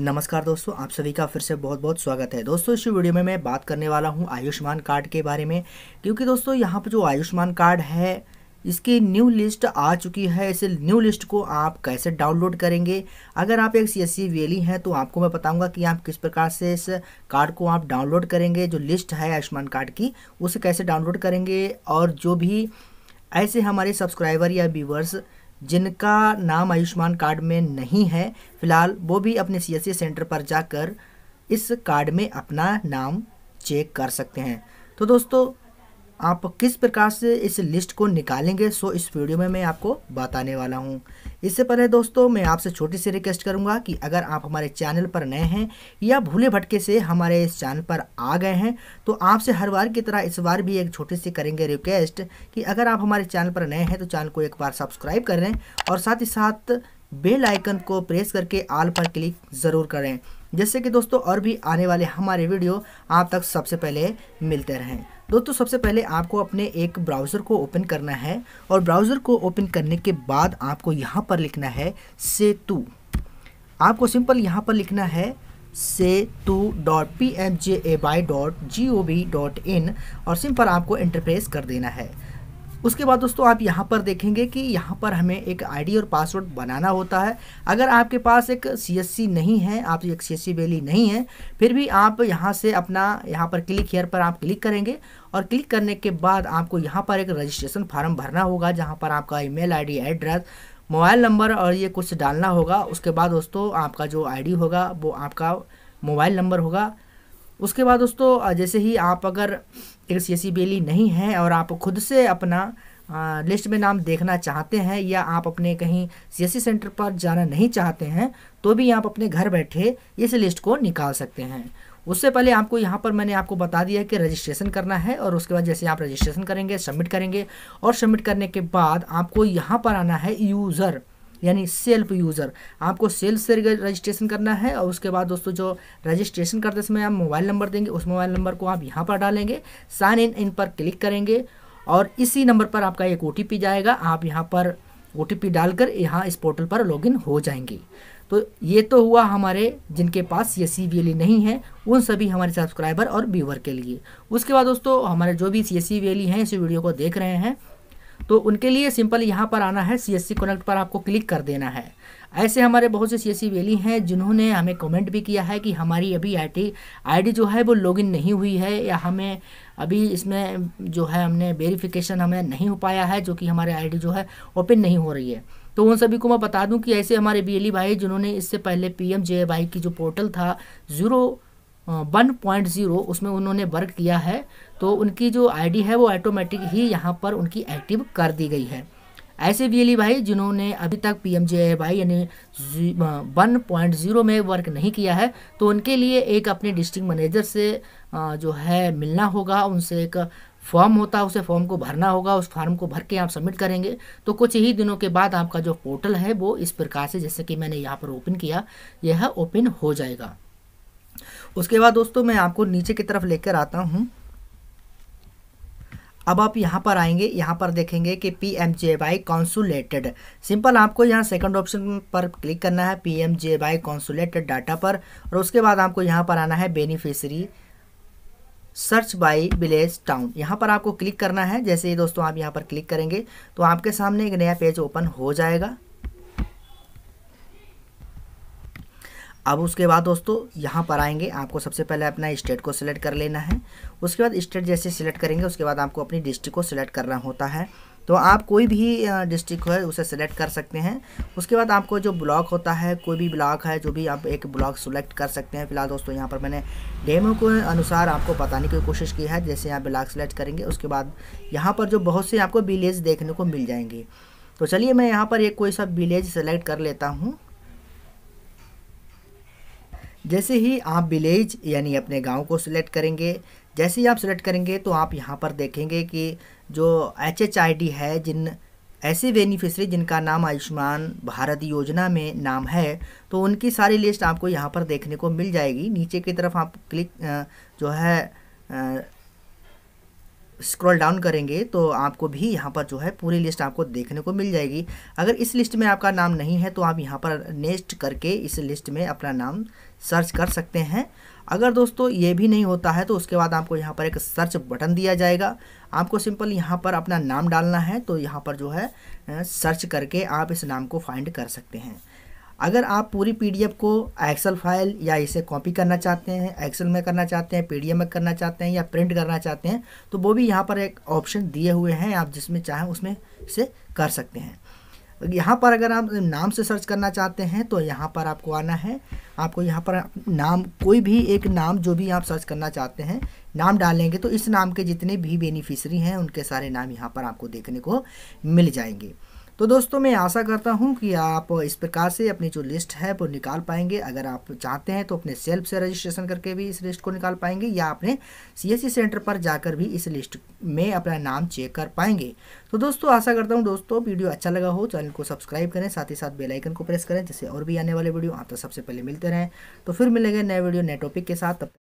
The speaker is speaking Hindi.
नमस्कार दोस्तों आप सभी का फिर से बहुत बहुत स्वागत है दोस्तों इस वीडियो में मैं बात करने वाला हूं आयुष्मान कार्ड के बारे में क्योंकि दोस्तों यहां पर जो आयुष्मान कार्ड है इसकी न्यू लिस्ट आ चुकी है इस न्यू लिस्ट को आप कैसे डाउनलोड करेंगे अगर आप एक सी एस वेली हैं तो आपको मैं बताऊंगा कि आप किस प्रकार से इस कार्ड को आप डाउनलोड करेंगे जो लिस्ट है आयुष्मान कार्ड की उसे कैसे डाउनलोड करेंगे और जो भी ऐसे हमारे सब्सक्राइबर या व्यूवर्स जिनका नाम आयुष्मान कार्ड में नहीं है फिलहाल वो भी अपने सी e सेंटर पर जाकर इस कार्ड में अपना नाम चेक कर सकते हैं तो दोस्तों आप किस प्रकार से इस लिस्ट को निकालेंगे सो इस वीडियो में मैं आपको बताने वाला हूँ इससे पहले दोस्तों मैं आपसे छोटी सी रिक्वेस्ट करूँगा कि अगर आप हमारे चैनल पर नए हैं या भूले भटके से हमारे इस चैनल पर आ गए हैं तो आपसे हर बार की तरह इस बार भी एक छोटी सी करेंगे रिक्वेस्ट कि अगर आप हमारे चैनल पर नए हैं तो चैनल को एक बार सब्सक्राइब कर लें और साथ ही साथ बेल आइकन को प्रेस करके आल पर क्लिक ज़रूर करें जिससे कि दोस्तों और भी आने वाले हमारे वीडियो आप तक सबसे पहले मिलते रहें दोस्तों सबसे पहले आपको अपने एक ब्राउज़र को ओपन करना है और ब्राउज़र को ओपन करने के बाद आपको यहाँ पर लिखना है से तू आपको सिंपल यहाँ पर लिखना है से तू dot P M J A Y dot G O V dot in और सिंपल आपको इंटरप्रेस कर देना है उसके बाद दोस्तों आप यहाँ पर देखेंगे कि यहाँ पर हमें एक आईडी और पासवर्ड बनाना होता है अगर आपके पास एक सीएससी नहीं है आप एक सीएससी वैली नहीं है फिर भी आप यहाँ से अपना यहाँ पर क्लिक हेयर पर आप क्लिक करेंगे और क्लिक करने के बाद आपको यहाँ पर एक रजिस्ट्रेशन फार्म भरना होगा जहाँ पर आपका email address mobile number और ये कुछ डालना होगा उसके बाद दोस्तों आपका जो आई होगा वो आपका मोबाइल नंबर होगा उसके बाद दोस्तों जैसे ही आप अगर एक सी बेली नहीं है और आप खुद से अपना लिस्ट में नाम देखना चाहते हैं या आप अपने कहीं सी e सेंटर पर जाना नहीं चाहते हैं तो भी आप अपने घर बैठे इस लिस्ट को निकाल सकते हैं उससे पहले आपको यहाँ पर मैंने आपको बता दिया कि रजिस्ट्रेशन करना है और उसके बाद जैसे आप रजिस्ट्रेशन करेंगे सबमिट करेंगे और सबमिट करने के बाद आपको यहाँ पर आना है यूज़र यानी सेल्फ यूज़र आपको सेल्फ से रजिस्ट्रेशन करना है और उसके बाद दोस्तों जो रजिस्ट्रेशन करते समय आप मोबाइल नंबर देंगे उस मोबाइल नंबर को आप यहाँ पर डालेंगे साइन इन इन पर क्लिक करेंगे और इसी नंबर पर आपका एक ओ जाएगा आप यहाँ पर ओ डालकर यहाँ इस पोर्टल पर लॉगिन हो जाएंगे तो ये तो हुआ हमारे जिनके पास ये सी e नहीं है उन सभी हमारे सब्सक्राइबर और व्यूवर के लिए उसके बाद दोस्तों हमारे जो भी सी एस e हैं इस वीडियो को देख रहे हैं तो उनके लिए सिंपल यहाँ पर आना है सी एस सी कनेक्ट पर आपको क्लिक कर देना है ऐसे हमारे बहुत से सी एस सी हैं जिन्होंने हमें कमेंट भी किया है कि हमारी अभी आई आईडी जो है वो लॉगिन नहीं हुई है या हमें अभी इसमें जो है हमने वेरिफिकेशन हमें नहीं हो पाया है जो कि हमारे आईडी जो है ओपन नहीं हो रही है तो उन सभी को मैं बता दूं कि ऐसे हमारे बी e भाई जिन्होंने इससे पहले पी एम जे की जो पोर्टल था ज़ीरो वन पॉइंट ज़ीरो उसमें उन्होंने वर्क किया है तो उनकी जो आईडी है वो ऑटोमेटिक ही यहाँ पर उनकी एक्टिव कर दी गई है ऐसे अली e भाई जिन्होंने अभी तक P M J A Y यानी वन पॉइंट ज़ीरो में वर्क नहीं किया है तो उनके लिए एक अपने डिस्ट्रिक्ट मैनेजर से जो है मिलना होगा उनसे एक फॉर्म होता है उसे फॉर्म को भरना होगा उस फॉर्म को भर के आप सबमिट करेंगे तो कुछ ही दिनों के बाद आपका जो पोर्टल है वो इस प्रकार से जैसे कि मैंने यहाँ पर ओपन किया यह ओपन हो जाएगा उसके बाद दोस्तों मैं आपको नीचे की तरफ लेकर आता हूँ अब आप यहाँ पर आएंगे यहाँ पर देखेंगे कि P M J Y consolidated simple आपको यहाँ सेकंड ऑप्शन पर क्लिक करना है P M J Y consolidated data पर और उसके बाद आपको यहाँ पर आना है beneficiary search by village town यहाँ पर आपको क्लिक करना है जैसे ही दोस्तों आप यहाँ पर क्लिक करेंगे तो आपके सामने एक नया पेज ओपन हो जाएगा अब उसके बाद दोस्तों यहाँ पर आएंगे आपको सबसे पहले अपना स्टेट को सिलेक्ट कर लेना है उसके बाद स्टेट जैसे सिलेक्ट करेंगे उसके बाद आपको अपनी डिस्ट्रिक्ट को सिलेक्ट करना होता है तो आप कोई भी डिस्ट्रिक्ट है उसे सिलेक्ट कर सकते हैं उसके बाद आपको जो ब्लॉक होता है कोई भी ब्लॉक है जो भी आप एक ब्लॉक सेलेक्ट कर सकते हैं फिलहाल दोस्तों यहाँ पर मैंने डेमो के अनुसार आपको बताने की कोशिश की है जैसे यहाँ ब्लॉक सेलेक्ट करेंगे उसके बाद यहाँ पर जो बहुत से आपको विलेज देखने को मिल जाएंगे तो चलिए मैं यहाँ पर एक कोई सा विलेज सेलेक्ट कर लेता हूँ जैसे ही आप विलेज यानी अपने गांव को सिलेक्ट करेंगे जैसे ही आप सिलेक्ट करेंगे तो आप यहाँ पर देखेंगे कि जो एच एच आई डी है जिन ऐसे बेनिफिशरी जिनका नाम आयुष्मान भारत योजना में नाम है तो उनकी सारी लिस्ट आपको यहाँ पर देखने को मिल जाएगी नीचे की तरफ आप क्लिक जो है स्क्रॉल डाउन करेंगे तो आपको भी यहाँ पर जो है पूरी लिस्ट आपको देखने को मिल जाएगी अगर इस लिस्ट में आपका नाम नहीं है तो आप यहाँ पर नेक्स्ट करके इस लिस्ट में अपना नाम सर्च कर सकते हैं अगर दोस्तों ये भी नहीं होता है तो उसके बाद आपको यहाँ पर एक सर्च बटन दिया जाएगा आपको सिंपल यहाँ पर अपना नाम डालना है तो यहाँ पर जो है सर्च करके आप इस नाम को फाइंड कर सकते हैं अगर आप पूरी पीडीएफ को एक्सेल फाइल या इसे कॉपी करना चाहते हैं एक्सेल में करना चाहते हैं पीडीएफ में करना चाहते हैं या प्रिंट करना चाहते हैं तो वो भी यहाँ पर एक ऑप्शन दिए हुए हैं आप जिसमें चाहें उसमें से कर सकते हैं यहाँ पर अगर आप नाम से सर्च करना चाहते हैं तो यहाँ पर आपको आना है आपको यहाँ पर नाम कोई भी एक नाम जो भी आप सर्च करना चाहते हैं नाम डालेंगे तो इस नाम के जितने भी बेनिफिशरी हैं उनके सारे नाम यहाँ पर आपको देखने को मिल जाएंगे तो दोस्तों मैं आशा करता हूँ कि आप इस प्रकार से अपनी जो लिस्ट है वो निकाल पाएंगे अगर आप चाहते हैं तो अपने सेल्फ से रजिस्ट्रेशन करके भी इस लिस्ट को निकाल पाएंगे या अपने सीएससी e सेंटर पर जाकर भी इस लिस्ट में अपना नाम चेक कर पाएंगे तो दोस्तों आशा करता हूँ दोस्तों वीडियो अच्छा लगा हो चैनल को सब्सक्राइब करें साथ ही साथ बेलाइकन को प्रेस करें जिससे और भी आने वाले वीडियो आप तो सबसे पहले मिलते रहें तो फिर मिलेंगे नए वीडियो नए टॉपिक के साथ